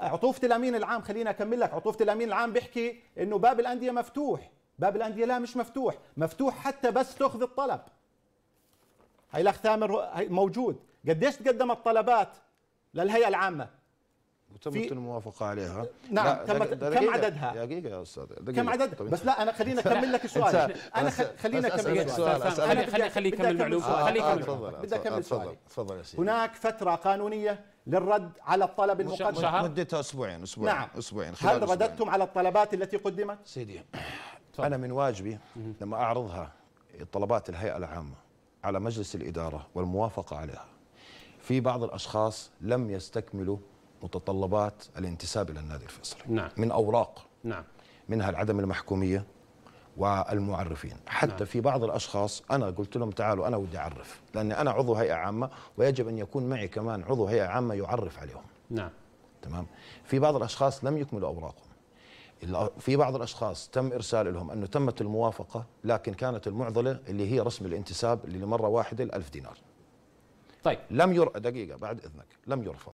عطوفه الامين العام خلينا اكمل لك عطوفه الامين العام بيحكي انه باب الانديه مفتوح باب الانديه لا مش مفتوح مفتوح حتى بس تاخذ الطلب هاي الاخ ثامر موجود قديش تقدم الطلبات للهيئه العامه وتمت الموافقه عليها نعم لا تمت كم عددها؟ دقيقة يا استاذ دقيقة كم عددها؟ بس لا انا خليني اكمل لك السؤال انا خليني اكمل السؤال خليني خليني كمل معلومه خلي كمل بدي اكمل تفضل تفضل يا سيدي هناك فترة قانونية للرد على الطلب المقدم مدتها اسبوعين اسبوعين نعم اسبوعين هل رددتم على الطلبات التي قدمت؟ سيدي انا من واجبي لما اعرضها طلبات الهيئة العامة على مجلس الإدارة والموافقة عليها في بعض الأشخاص لم يستكملوا متطلبات الانتساب الى النادي الفيصلي نعم. من اوراق نعم. منها العدم المحكوميه والمعرفين حتى نعم. في بعض الاشخاص انا قلت لهم تعالوا انا ودي اعرف لاني انا عضو هيئه عامه ويجب ان يكون معي كمان عضو هيئه عامه يعرف عليهم نعم تمام في بعض الاشخاص لم يكملوا اوراقهم في بعض الاشخاص تم ارسال لهم انه تمت الموافقه لكن كانت المعضله اللي هي رسم الانتساب اللي مره واحده ال 1000 دينار طيب لم ير... دقيقه بعد اذنك لم يرفض